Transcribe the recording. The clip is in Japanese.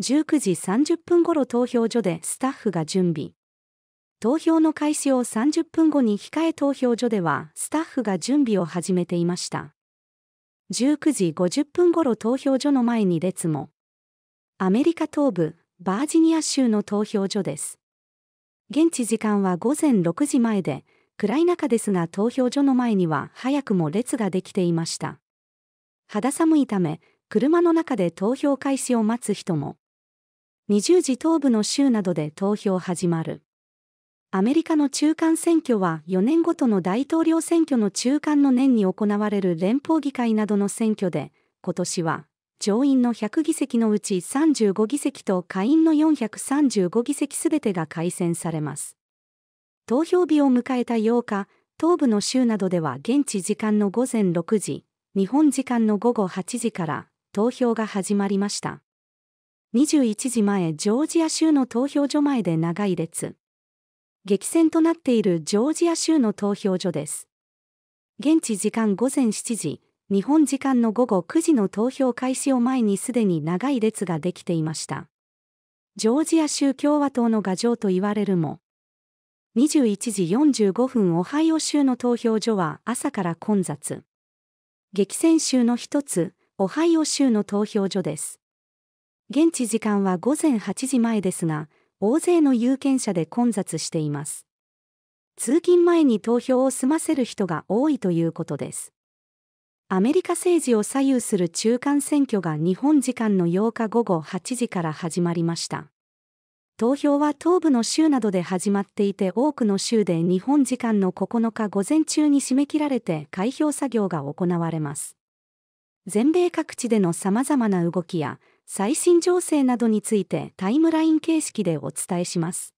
19時30分ごろ投票所でスタッフが準備。投票の開始を30分後に控え投票所ではスタッフが準備を始めていました。19時50分ごろ投票所の前に列も。アメリカ東部、バージニア州の投票所です。現地時間は午前6時前で、暗い中ですが投票所の前には早くも列ができていました。肌寒いため、車の中で投票開始を待つ人も。20時東部の州などで投票始まる。アメリカの中間選挙は4年ごとの大統領選挙の中間の年に行われる連邦議会などの選挙で、今年は上院の100議席のうち35議席と下院の435議席すべてが改選されます。投票日を迎えた8日、東部の州などでは現地時間の午前6時、日本時間の午後8時から投票が始まりました。21時前ジョージア州の投票所前で長い列。激戦となっているジョージア州の投票所です。現地時間午前7時、日本時間の午後9時の投票開始を前にすでに長い列ができていました。ジョージア州共和党の牙城と言われるも、21時45分オハイオ州の投票所は朝から混雑。激戦州の一つ、オハイオ州の投票所です。現地時間は午前8時前ですが、大勢の有権者で混雑しています。通勤前に投票を済ませる人が多いということです。アメリカ政治を左右する中間選挙が日本時間の8日午後8時から始まりました。投票は東部の州などで始まっていて多くの州で日本時間の9日午前中に締め切られて開票作業が行われます。全米各地での様々な動きや最新情勢などについてタイムライン形式でお伝えします。